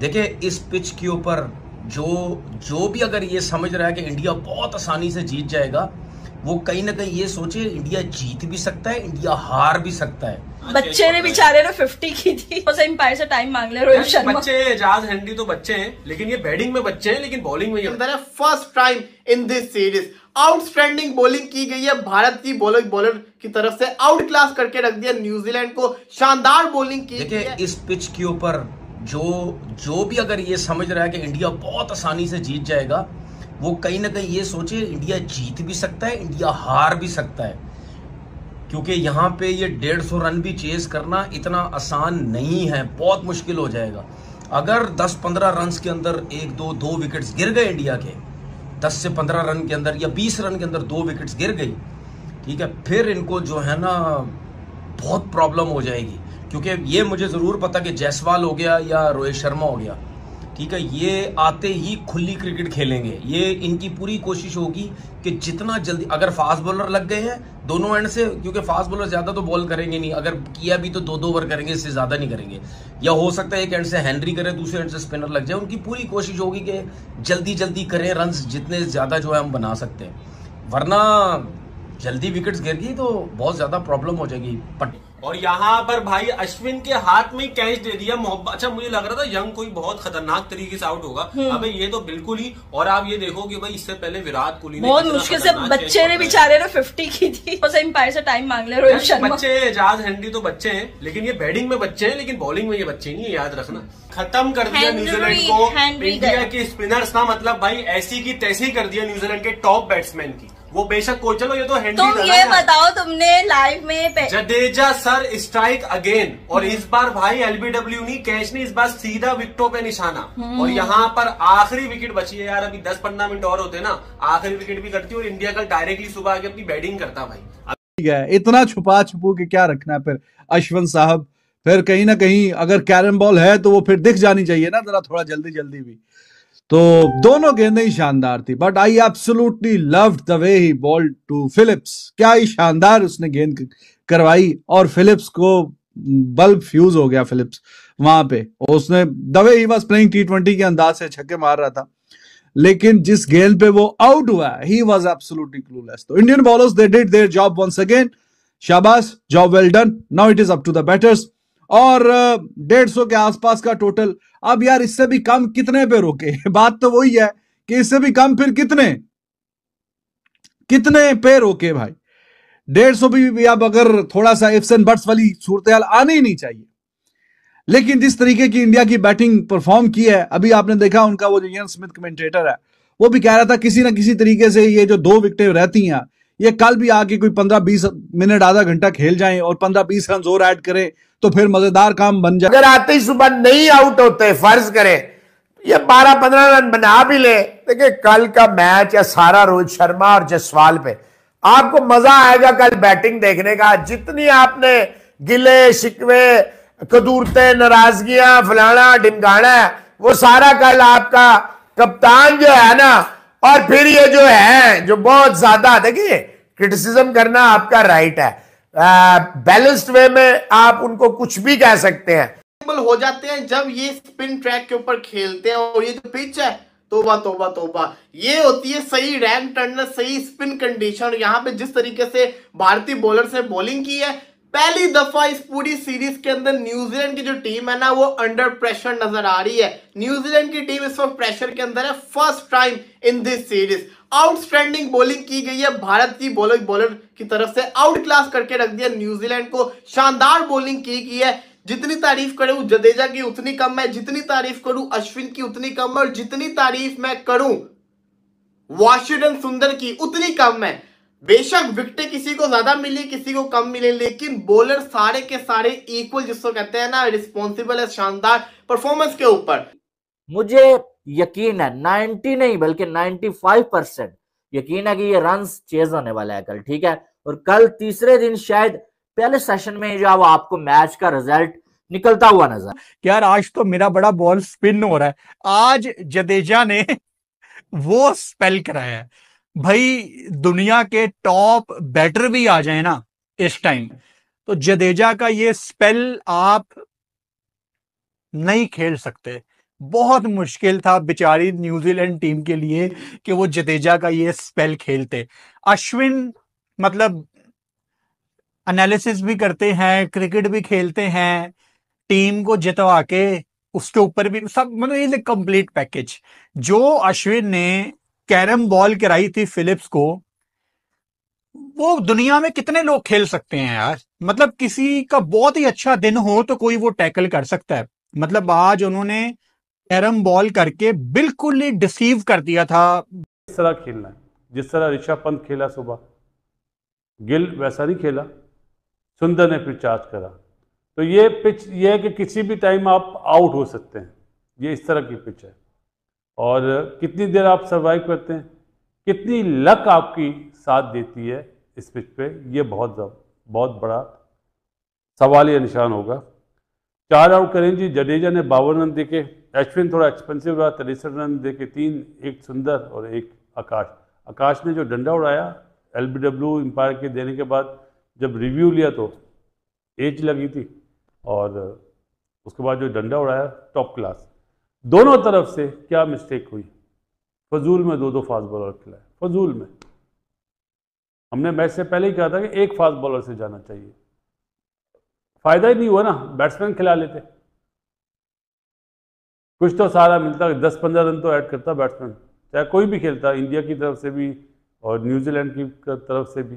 देखिए इस पिच के ऊपर जो जो भी अगर ये समझ रहा है कि इंडिया बहुत आसानी से जीत जाएगा वो कहीं ना कहीं ये सोचे इंडिया जीत भी सकता है इंडिया हार भी सकता है हाँ, तो बच्चे ने बेचारे ने फिफ्टी की थी उसे से टाइम मांग ले रोहित शर्मा बच्चे एजाज हंडी तो बच्चे हैं लेकिन ये बैटिंग में बच्चे हैं लेकिन बॉलिंग में ये first time in this series outstanding bowling की गई है भारत की बॉलर बॉलर की तरफ से आउट क्लास करके रख दिया न्यूजीलैंड को शानदार बॉलिंग की देखिए इस पिच के ऊपर जो जो भी अगर ये समझ रहा है कि इंडिया बहुत आसानी से जीत जाएगा वो कहीं ना कहीं ये सोचे इंडिया जीत भी सकता है इंडिया हार भी सकता है क्योंकि यहाँ पे ये डेढ़ सौ रन भी चेस करना इतना आसान नहीं है बहुत मुश्किल हो जाएगा अगर 10-15 रन के अंदर एक दो दो विकेट्स गिर गए इंडिया के 10 से 15 रन के अंदर या 20 रन के अंदर दो विकेट्स गिर गई ठीक है फिर इनको जो है ना बहुत प्रॉब्लम हो जाएगी क्योंकि ये मुझे ज़रूर पता कि जयसवाल हो गया या रोहित शर्मा हो गया ठीक है ये आते ही खुली क्रिकेट खेलेंगे ये इनकी पूरी कोशिश होगी कि जितना जल्दी अगर फास्ट बॉलर लग गए हैं दोनों एंड से क्योंकि फास्ट बॉलर ज़्यादा तो बॉल करेंगे नहीं अगर किया भी तो दो दो ओवर करेंगे इससे ज़्यादा नहीं करेंगे या हो सकता है एक एंड से हैंनरी करें दूसरे एंड से स्पिनर लग जाए उनकी पूरी कोशिश होगी कि जल्दी जल्दी करें रन जितने ज़्यादा जो है हम बना सकते हैं वरना जल्दी विकेट्स गिर गई तो बहुत ज़्यादा प्रॉब्लम हो जाएगी पट और यहाँ पर भाई अश्विन के हाथ में कैच दे दिया मोहब्बत अच्छा मुझे लग रहा था यंग कोई बहुत खतरनाक तरीके से आउट होगा हम्म। अबे ये तो बिल्कुल ही और आप ये देखो कि भाई इससे पहले विराट कोहली बहुत मुश्किल से बच्चे ने बेचारे ने फिफ्टी की थी और एम्पायर से टाइम मांग ले रोहित शर्मा बच्चे एजाज हेनरी तो बच्चे हैं लेकिन ये बैटिंग में बच्चे हैं लेकिन बॉलिंग में ये बच्चे नहीं है याद रखना खत्म कर दिया न्यूजीलैंड को इंडिया के स्पिनर्स ना मतलब भाई ऐसी की तैसी कर दिया न्यूजीलैंड के टॉप बैट्समैन की वो बेशक कोई चलो ये तो हैंडली तुम ये बताओ तुमने लाइव में जडेजा सर स्ट्राइक अगेन और हम्म। इस बार भाई एलबीडब्ल्यू नहीं कैश ने इस बार सीधा विकेटों पे निशाना हम्म। और यहाँ पर आखिरी विकेट बची है यार अभी दस पंद्रह मिनट और होते ना आखिरी विकेट भी करती और इंडिया कल डायरेक्टली सुबह आके अपनी बैटिंग करता भाई ठीक है इतना छुपा छुपू के क्या रखना है फिर अश्वन साहब फिर कहीं ना कहीं अगर कैरम बॉल है तो वो फिर दिख जानी चाहिए ना जरा थोड़ा जल्दी जल्दी भी तो दोनों गेंदें ही शानदार थी but I absolutely love the way he ball to Phillips क्या ही शानदार उसने गेंद करवाई और फिलिप्स को बल्ब फ्यूज हो गया फिलिप्स वहां पे उसने दवे he was playing T twenty के अंदाज से छक्के मार रहा था लेकिन जिस गेंद पे वो आउट हुआ ही वॉज एब्सोल्युटली क्लूलेस तो Indian bowlers they did their job once again शाबाश job well done now it is up to the batters और डेढ़ सौ के आसपास का टोटल अब यार इससे भी कम कितने पे रोके बात तो वही है कि इससे भी कम फिर कितने कितने पे रोके भाई डेढ़ सौ भी अब अगर थोड़ा सा एफ्स एंड बर्ड्स वाली सूरत हाल आनी ही नहीं चाहिए लेकिन जिस तरीके की इंडिया की बैटिंग परफॉर्म की है अभी आपने देखा उनका वो जो यन स्मिथ कमेंटेटर है वो भी कह रहा था किसी ना किसी तरीके से ये जो दो विकेटें रहती हैं ये कल भी आके कोई पंद्रह बीस मिनट आधा घंटा खेल जाएं और पंद्रह बीस रन और ऐड करें तो फिर मजेदार काम बन जाए अगर आते ही सुबह नहीं आउट होते फर्ज करें ये बारह पंद्रह रन बना भी ले देखिए कल का मैच या सारा रोहित शर्मा और जसवाल पे आपको मजा आएगा कल बैटिंग देखने का जितनी आपने गिले शिकवे कदूरते नाराजगियां फलाना ढिमकाना वो सारा कल आपका कप्तान जो है ना और फिर ये जो है जो बहुत ज्यादा देखिए क्रिटिसिज्म करना आपका राइट है बैलेंस्ड वे में आप उनको कुछ भी कह सकते हैं हो जाते हैं जब ये स्पिन ट्रैक के ऊपर खेलते हैं और ये जो पिच है तोबा तोबा तोबा ये होती है सही रैंक टर्नर सही स्पिन कंडीशन यहाँ पे जिस तरीके से भारतीय बॉलर ने बॉलिंग की है पहली दफा इस पूरी सीरीज के अंदर न्यूजीलैंड की जो टीम है ना वो अंडर प्रेशर नजर आ रही है न्यूजीलैंड की टीम इस वक्त प्रेशर के अंदर है first time in this series outstanding bowling की गई है भारत की बॉलर बॉलर की तरफ से आउट क्लास करके रख दिया न्यूजीलैंड को शानदार बॉलिंग की गई है जितनी तारीफ करूं जडेजा की उतनी कम है जितनी तारीफ करूं अश्विन की उतनी कम है और जितनी तारीफ मैं करूं वाशिंगटन सुंदर की उतनी कम है बेशक विकटे किसी को ज्यादा मिली किसी को कम मिले लेकिन बॉलर सारे के सारे इक्वल जिसको कहते हैं ना रिस्पॉन्सिबल है शानदार परफॉर्मेंस के ऊपर मुझे यकीन है 90 नहीं बल्कि 95 परसेंट यकीन है कि ये रन चेज होने वाला है कल ठीक है और कल तीसरे दिन शायद पहले सेशन में जो आपको मैच का रिजल्ट निकलता हुआ नजर यार आज तो मेरा बड़ा बॉल स्पिन हो रहा है आज जडेजा ने वो स्पेल कराया है भाई दुनिया के टॉप बैटर भी आ जाए ना इस टाइम तो जडेजा का ये स्पेल आप नहीं खेल सकते बहुत मुश्किल था बेचारी न्यूजीलैंड टीम के लिए कि वो जडेजा का ये स्पेल खेलते अश्विन मतलब एनालिसिस भी करते हैं क्रिकेट भी खेलते हैं टीम को जितवा के उसके ऊपर भी सब मतलब इज ए कंप्लीट पैकेज जो अश्विन ने कैरम बॉल कराई थी फिलिप्स को वो दुनिया में कितने लोग खेल सकते हैं यार मतलब किसी का बहुत ही अच्छा दिन हो तो कोई वो टैकल कर सकता है मतलब आज उन्होंने कैरम बॉल करके बिल्कुल ही डिसीव कर दिया था जिस तरह खेलना है जिस तरह ऋषभ पंत खेला सुबह गिल वैसा नहीं खेला सुंदर ने फिर चार्ज करा तो ये पिच ये है कि किसी भी टाइम आप आउट हो सकते हैं ये इस तरह की पिच है और कितनी देर आप सर्वाइव करते हैं कितनी लक आपकी साथ देती है इस पिच पे ये बहुत बहुत बड़ा सवाल या निशान होगा चार आउट करें जी जडेजा ने बावन रन देखे अश्विन थोड़ा एक्सपेंसिव रहा तिरसठ रन देखे तीन एक सुंदर और एक आकाश आकाश ने जो डंडा उड़ाया एल बी डब्ल्यू एम्पायर के देने के बाद जब रिव्यू लिया तो एज लगी थी और उसके बाद जो डंडा उड़ाया टॉप क्लास दोनों तरफ से क्या मिस्टेक हुई फजूल में दो दो फास्ट बॉलर खिलाए फजूल में हमने मैच से पहले ही कहा था कि एक फास्ट बॉलर से जाना चाहिए फायदा ही नहीं हुआ ना बैट्समैन खिला लेते कुछ तो सारा मिलता दस पंद्रह रन तो ऐड करता बैट्समैन चाहे कोई भी खेलता इंडिया की तरफ से भी और न्यूजीलैंड की तरफ से भी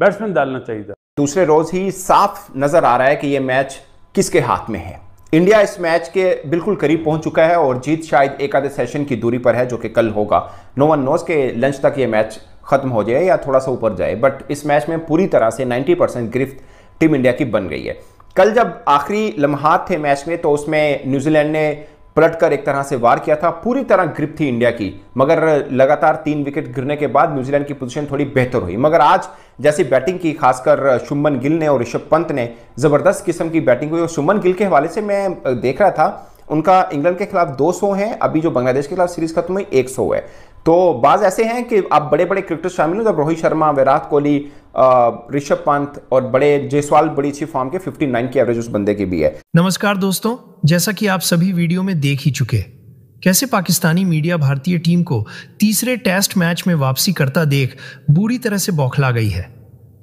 बैट्समैन डालना चाहिए था दूसरे रोज ही साफ नजर आ रहा है कि यह मैच किसके हाथ में है इंडिया इस मैच के बिल्कुल करीब पहुंच चुका है और जीत शायद एक आधे सेशन की दूरी पर है जो कि कल होगा नो वन नोज के लंच तक ये मैच खत्म हो जाए या थोड़ा सा ऊपर जाए बट इस मैच में पूरी तरह से 90 परसेंट गिरफ्त टीम इंडिया की बन गई है कल जब आखिरी लम्हात थे मैच में तो उसमें न्यूजीलैंड ने पलटकर एक तरह से वार किया था पूरी तरह ग्रिप थी इंडिया की मगर लगातार तीन विकेट गिरने के बाद न्यूजीलैंड की पोजीशन थोड़ी बेहतर हुई मगर आज जैसी बैटिंग की खासकर शुमन गिल ने और ऋषभ पंत ने ज़बरदस्त किस्म की बैटिंग हुई और शुमन गिल के हवाले से मैं देख रहा था उनका इंग्लैंड के खिलाफ 200 हैं अभी जो बांग्लादेश के खिलाफ सीरीज खत्म हुई 100 है तो बाज ऐसे हैं कि आप बड़े बड़े क्रिकेटर शामिल हैं जब रोहित शर्मा विराट कोहली ऋषभ पंत और बड़े जयसवाल बड़ी अच्छी फॉर्म के 59 की एवरेज उस बंदे की भी है नमस्कार दोस्तों जैसा कि आप सभी वीडियो में देख ही चुके कैसे पाकिस्तानी मीडिया भारतीय टीम को तीसरे टेस्ट मैच में वापसी करता देख बुरी तरह से बौखला गई है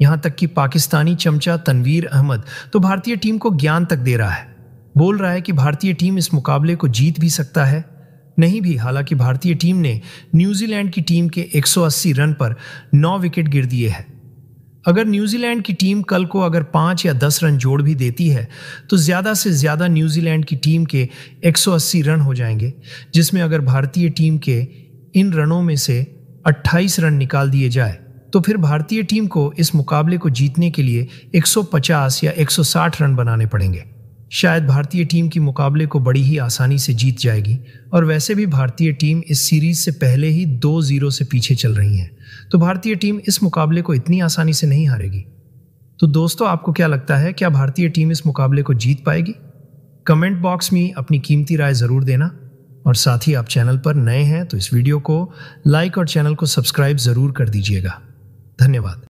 यहां तक कि पाकिस्तानी चमचा तनवीर अहमद तो भारतीय टीम को ज्ञान तक दे रहा है बोल रहा है कि भारतीय टीम इस मुकाबले को जीत भी सकता है नहीं भी हालांकि भारतीय टीम ने न्यूजीलैंड की टीम के 180 रन पर 9 विकेट गिर दिए हैं अगर न्यूजीलैंड की टीम कल को अगर पाँच या दस रन जोड़ भी देती है तो ज़्यादा से ज़्यादा न्यूजीलैंड की टीम के 180 रन हो जाएंगे जिसमें अगर भारतीय टीम के इन रनों में से 28 रन निकाल दिए जाए तो फिर भारतीय टीम को इस मुकाबले को जीतने के लिए 150 या 160 रन बनाने पड़ेंगे शायद भारतीय टीम की मुकाबले को बड़ी ही आसानी से जीत जाएगी और वैसे भी भारतीय टीम इस सीरीज से पहले ही दो जीरो से पीछे चल रही है तो भारतीय टीम इस मुकाबले को इतनी आसानी से नहीं हारेगी तो दोस्तों आपको क्या लगता है क्या भारतीय टीम इस मुकाबले को जीत पाएगी कमेंट बॉक्स में अपनी कीमती राय ज़रूर देना और साथ ही आप चैनल पर नए हैं तो इस वीडियो को लाइक और चैनल को सब्सक्राइब ज़रूर कर दीजिएगा धन्यवाद